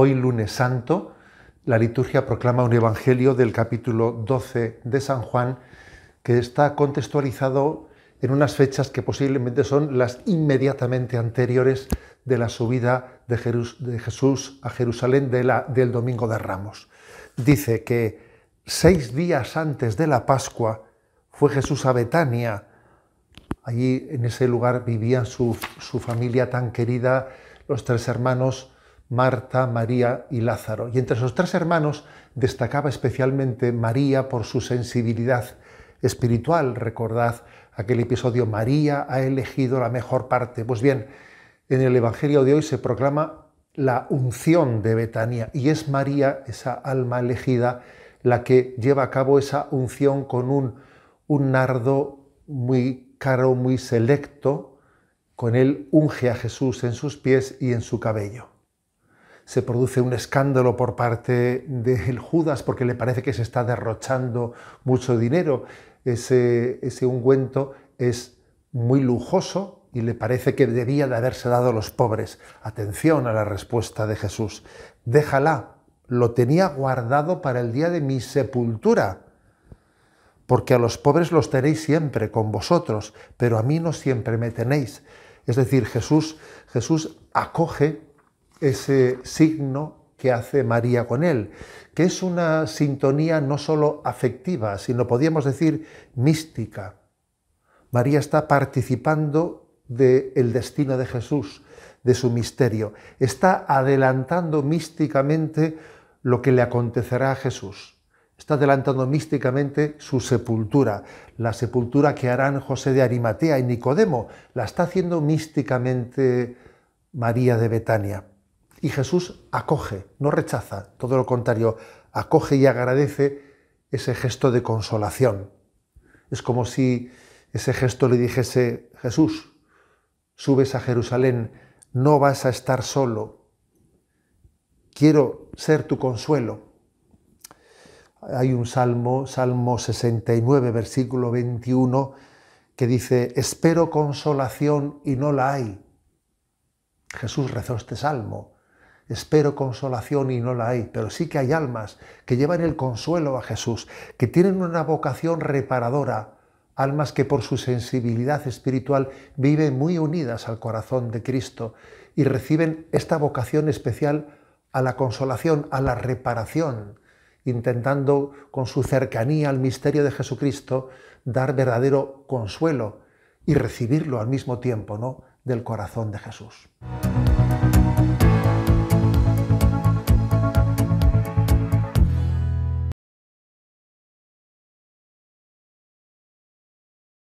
Hoy lunes santo, la liturgia proclama un evangelio del capítulo 12 de San Juan que está contextualizado en unas fechas que posiblemente son las inmediatamente anteriores de la subida de, Jesús a Jerusalén del Domingo de Ramos. Dice que seis días antes de la Pascua fue Jesús a Betania. Allí en ese lugar vivían su familia tan querida, los tres hermanos Marta, María y Lázaro. Y entre sus tres hermanos destacaba especialmente María por su sensibilidad espiritual. Recordad aquel episodio, María ha elegido la mejor parte. Pues bien, en el Evangelio de hoy se proclama la unción de Betania y es María, esa alma elegida, la que lleva a cabo esa unción con un, un nardo muy caro, muy selecto, con él unge a Jesús en sus pies y en su cabello se produce un escándalo por parte del Judas porque le parece que se está derrochando mucho dinero. Ese, ese ungüento es muy lujoso y le parece que debía de haberse dado a los pobres. Atención a la respuesta de Jesús. Déjala, lo tenía guardado para el día de mi sepultura, porque a los pobres los tenéis siempre con vosotros, pero a mí no siempre me tenéis. Es decir, Jesús, Jesús acoge ese signo que hace María con él, que es una sintonía no solo afectiva, sino podríamos decir mística. María está participando del destino de Jesús, de su misterio. Está adelantando místicamente lo que le acontecerá a Jesús. Está adelantando místicamente su sepultura, la sepultura que harán José de Arimatea y Nicodemo. La está haciendo místicamente María de Betania. Y Jesús acoge, no rechaza, todo lo contrario, acoge y agradece ese gesto de consolación. Es como si ese gesto le dijese, Jesús, subes a Jerusalén, no vas a estar solo, quiero ser tu consuelo. Hay un salmo, Salmo 69, versículo 21, que dice, espero consolación y no la hay. Jesús rezó este salmo espero consolación y no la hay, pero sí que hay almas que llevan el consuelo a Jesús, que tienen una vocación reparadora, almas que por su sensibilidad espiritual viven muy unidas al corazón de Cristo y reciben esta vocación especial a la consolación, a la reparación, intentando con su cercanía al misterio de Jesucristo dar verdadero consuelo y recibirlo al mismo tiempo, ¿no? del corazón de Jesús.